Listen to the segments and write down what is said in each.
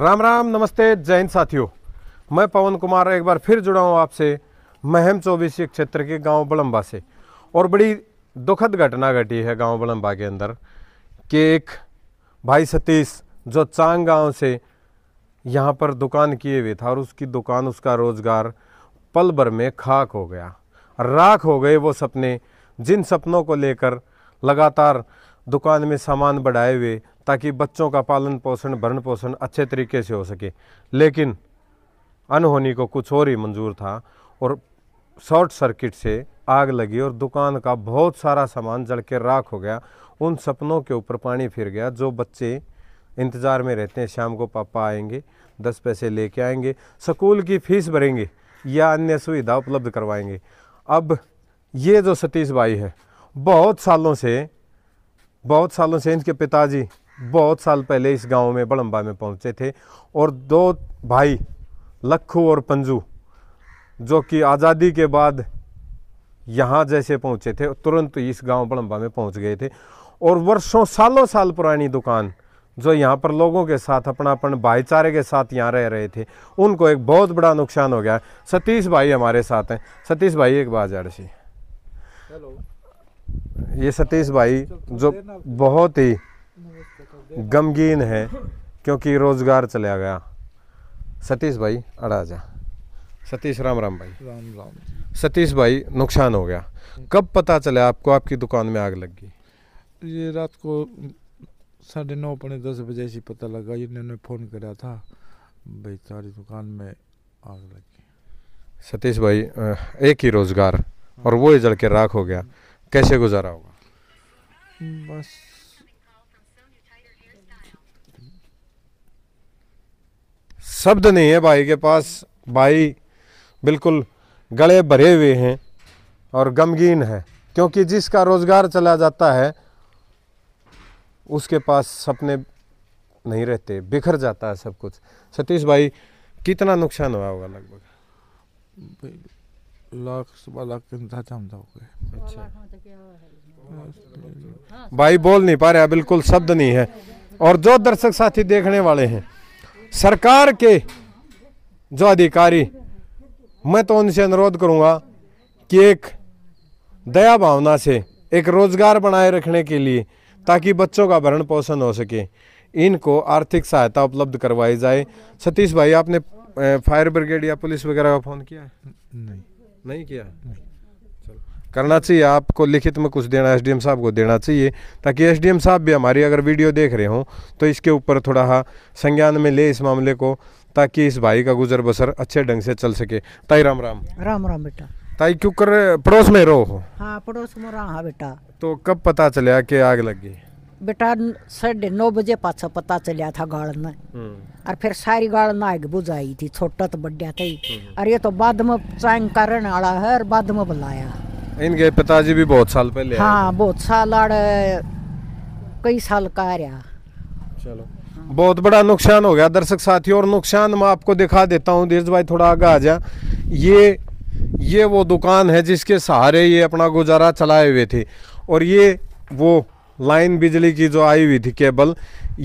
राम राम नमस्ते जैन साथियों मैं पवन कुमार एक बार फिर जुड़ा हूँ आपसे महम चौबीसी क्षेत्र के गांव बलम्बा से और बड़ी दुखद घटना घटी है गांव बलम्बा के अंदर कि एक भाई सतीश जो चांग गांव से यहाँ पर दुकान किए हुए था और उसकी दुकान उसका रोज़गार पल भर में खाक हो गया राख हो गए वो सपने जिन सपनों को लेकर लगातार दुकान में सामान बढ़ाए हुए ताकि बच्चों का पालन पोषण भरण पोषण अच्छे तरीके से हो सके लेकिन अनहोनी को कुछ और ही मंजूर था और शॉर्ट सर्किट से आग लगी और दुकान का बहुत सारा सामान जल के राख हो गया उन सपनों के ऊपर पानी फिर गया जो बच्चे इंतज़ार में रहते हैं शाम को पापा आएंगे दस पैसे लेके आएंगे स्कूल की फ़ीस भरेंगे या अन्य सुविधा उपलब्ध करवाएंगे अब ये जो सतीश भाई है बहुत सालों से बहुत सालों से इनके पिताजी बहुत साल पहले इस गांव में बड़म्बा में पहुंचे थे और दो भाई लखू और पंजू जो कि आज़ादी के बाद यहाँ जैसे पहुँचे थे तुरंत इस गांव बड़म्बा में पहुँच गए थे और वर्षों सालों साल पुरानी दुकान जो यहाँ पर लोगों के साथ अपना अपन भाईचारे के साथ यहाँ रह रहे थे उनको एक बहुत बड़ा नुकसान हो गया सतीश भाई हमारे साथ हैं सतीश भाई एक बार जा हेलो ये सतीश भाई जो बहुत ही गमगीन है क्योंकि रोज़गार चला गया सतीश भाई जा सतीश राम राम भाई राम राम सतीश भाई नुकसान हो गया कब पता चला आपको आपकी दुकान में आग लग गई ये रात को साढ़े नौ पौने दस बजे से पता लगा इन्होंने फ़ोन करा था भाई तारी दुकान में आग लग गई सतीश भाई एक ही रोज़गार और वो ही जड़ के राख हो गया कैसे गुजारा होगा बस शब्द नहीं है भाई के पास भाई बिल्कुल गले भरे हुए हैं और गमगीन है क्योंकि जिसका रोज़गार चला जाता है उसके पास सपने नहीं रहते बिखर जाता है सब कुछ सतीश भाई कितना नुकसान हुआ होगा लगभग लाख सवा लाख के हो गए अच्छा। भाई बोल नहीं पा रहा बिल्कुल शब्द नहीं है और जो दर्शक साथी देखने वाले हैं सरकार के जो अधिकारी मैं तो उनसे अनुरोध करूंगा कि एक दया भावना से एक रोजगार बनाए रखने के लिए ताकि बच्चों का भरण पोषण हो सके इनको आर्थिक सहायता उपलब्ध करवाई जाए सतीश भाई आपने फायर ब्रिगेड या पुलिस वगैरह का फ़ोन किया है नहीं नहीं किया नहीं। करना चाहिए आपको लिखित में कुछ देना एसडीएम साहब को देना चाहिए ताकि एसडीएम साहब भी हमारी अगर वीडियो देख रहे हों तो इसके ऊपर थोड़ा हाँ संज्ञान में ले इस मामले को ताकि इस भाई का गुजर बसर अच्छे ढंग से चल सके ताई राम राम राम राम बेटा ताई क्यों कर पड़ोस में रहो हो हाँ पड़ोस में रहा हाँ बेटा तो कब पता चलिया कि आग लग गई बेटा साढ़े नौ बजे पाछा पता चलिया था गाड़ में हम्म। और फिर सारी गाड़ आग बुझाई थी छोटा तो बढ़िया थी हम्म। और ये तो बाद में चाय कारण आड़ा है और बाद में बुलाया इनके पिताजी भी बहुत साल पहले हाँ बहुत साल कई साल का रहा चलो बहुत बड़ा नुकसान हो गया दर्शक साथियों और नुकसान मैं आपको दिखा देता हूँ धीरज भाई थोड़ा आगे आ जा ये ये वो दुकान है जिसके सहारे ये अपना गुजारा चलाए हुए थे और ये वो लाइन बिजली की जो आई हुई थी केबल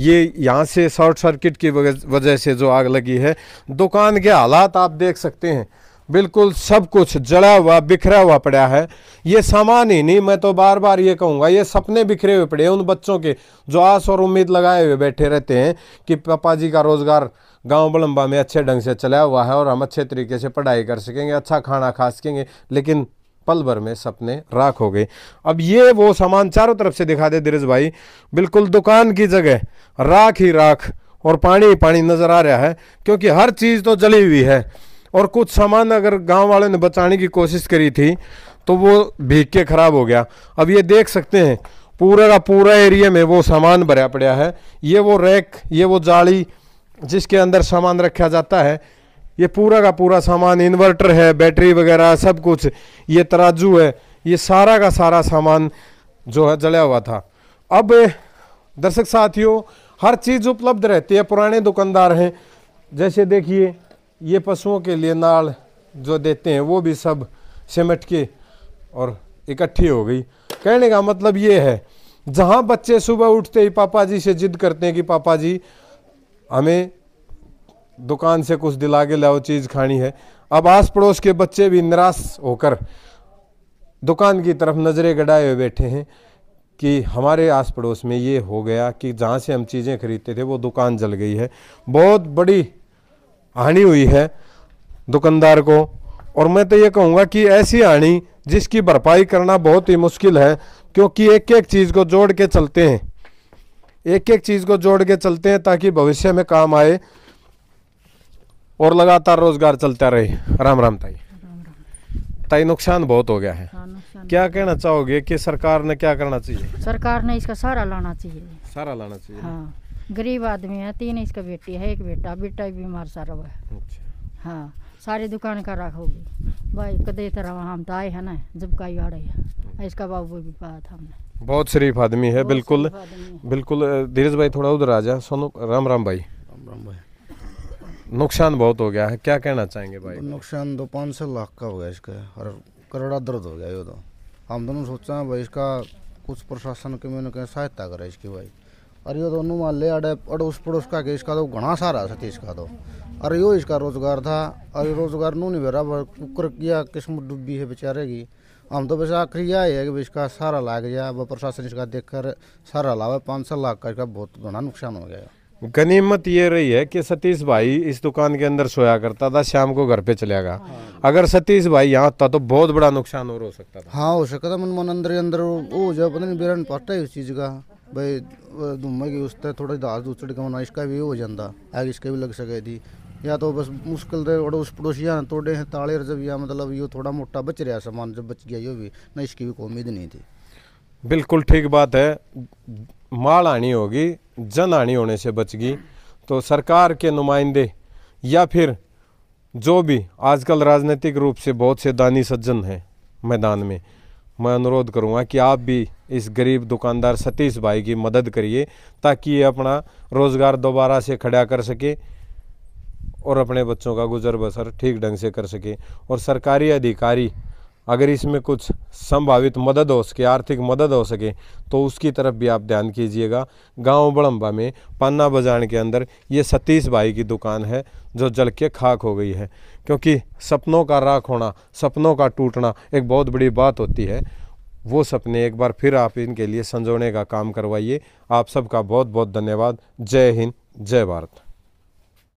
ये यहाँ से शॉर्ट सर्किट की वजह से जो आग लगी है दुकान के हालात आप देख सकते हैं बिल्कुल सब कुछ जड़ा हुआ बिखरा हुआ पड़ा है ये सामान ही नहीं मैं तो बार बार ये कहूँगा ये सपने बिखरे हुए पड़े हैं उन बच्चों के जो आस और उम्मीद लगाए हुए बैठे रहते हैं कि पापा जी का रोज़गार गांव बलम्बा में अच्छे ढंग से चला हुआ है और हम अच्छे तरीके से पढ़ाई कर सकेंगे अच्छा खाना खा सकेंगे लेकिन पल भर में सपने राख हो गए अब ये वो सामान चारों तरफ से दिखा दे धीरज भाई बिल्कुल दुकान की जगह राख ही राख और पानी ही पानी नज़र आ रहा है क्योंकि हर चीज़ तो जली हुई है और कुछ सामान अगर गांव वालों ने बचाने की कोशिश करी थी तो वो भीग के ख़राब हो गया अब ये देख सकते हैं पूरा का पूरा एरिया में वो सामान भरा पड़ा है ये वो रैक ये वो जाली जिसके अंदर सामान रखा जाता है ये पूरा का पूरा सामान इन्वर्टर है बैटरी वगैरह सब कुछ ये तराजू है ये सारा का सारा सामान जो है जला हुआ था अब दर्शक साथियों हर चीज़ उपलब्ध रहती है पुराने दुकानदार हैं जैसे देखिए ये पशुओं के लिए नाड़ जो देते हैं वो भी सब सिमट के और इकट्ठी हो गई कहने का मतलब ये है जहाँ बच्चे सुबह उठते ही पापा जी से जिद करते हैं कि पापा जी हमें दुकान से कुछ दिला के लाओ चीज़ खानी है अब आस पड़ोस के बच्चे भी निराश होकर दुकान की तरफ नज़रें गड़ाए हुए बैठे हैं कि हमारे आस पड़ोस में ये हो गया कि जहाँ से हम चीज़ें खरीदते थे वो दुकान जल गई है बहुत बड़ी हानि हुई है दुकानदार को और मैं तो ये कहूँगा कि ऐसी हानि जिसकी भरपाई करना बहुत ही मुश्किल है क्योंकि एक एक चीज़ को जोड़ के चलते हैं एक एक चीज़ को जोड़ के चलते हैं ताकि भविष्य में काम आए और लगातार रोजगार चलता रहे राम राम ताई ताई नुकसान बहुत हो गया है हाँ, क्या कहना चाहोगे कि सरकार ने क्या करना चाहिए सरकार ने इसका सारा लाना चाहिए सारा लाना चाहिए हाँ। गरीब आदमी है तीन इसका बेटी है एक बेटा बेटा भी बीमार सारा हुआ अच्छा। हाँ सारी दुकान का रख होगी भाई कदे तरह हम तो आए हैं ना जब का आ रही है इसका बाबू भी पाया था हमने बहुत शरीफ आदमी है बिल्कुल बिल्कुल धीरज भाई थोड़ा उधर आ जा सोनू राम राम भाई राम राम भाई नुकसान बहुत हो गया है क्या कहना चाहेंगे भाई नुकसान तो पाँच सौ लाख का हो गया इसका और करोड़ा दर्द हो गया ये तो हम दोनों सोचा भाई इसका कुछ प्रशासन के मैंने कहीं सहायता करे इसकी भाई और यो दोनों महल्ले अड़े अड़ोस पड़ोस का के इसका तो घना सारा सती इसका तो और यो इसका रोजगार था और रोजगार नू नहीं बेरा कुकर किया किस्मत डूबी है बेचारे की हम तो वैसे आखिरी यह है कि इसका सारा लाग गया वह प्रशासन इसका देख कर सारा लावा पाँच सौ लाख का इसका बहुत घना नुकसान हो गया गनीमत ये रही है कि सतीश भाई इस दुकान के अंदर सोया करता था शाम को घर पे चलेगा गया हाँ। अगर सतीश भाई यहाँ होता तो बहुत बड़ा नुकसान और हो सकता था हाँ हो सकता था मन मन अंदर अंदर वो जो पता नहीं बेरन पड़ता है उस चीज़ का भाई दुम्मे की उसते थोड़ा दास दूसरे का मना भी हो जाता आग इसके भी लग सके थी या तो बस मुश्किल थे अड़ोस पड़ोसियाँ तोड़े हैं ताले जब या मतलब यो थोड़ा मोटा बच रहा सामान जब बच गया यो भी ना इसकी भी कोई उम्मीद नहीं थी बिल्कुल ठीक बात है माल आनी होगी जन आनी होने से बच गई तो सरकार के नुमाइंदे या फिर जो भी आजकल राजनीतिक रूप से बहुत से दानी सज्जन हैं मैदान में मैं अनुरोध करूँगा कि आप भी इस गरीब दुकानदार सतीश भाई की मदद करिए ताकि ये अपना रोज़गार दोबारा से खड़ा कर सके और अपने बच्चों का गुजर बसर ठीक ढंग से कर सके और सरकारी अधिकारी अगर इसमें कुछ संभावित मदद हो सके आर्थिक मदद हो सके तो उसकी तरफ भी आप ध्यान कीजिएगा गांव बड़म्बा में पन्ना बाजार के अंदर ये सतीश भाई की दुकान है जो जल के खाक हो गई है क्योंकि सपनों का राख होना सपनों का टूटना एक बहुत बड़ी बात होती है वो सपने एक बार फिर आप इनके लिए संजोने का काम करवाइए आप सबका बहुत बहुत धन्यवाद जय हिंद जय भारत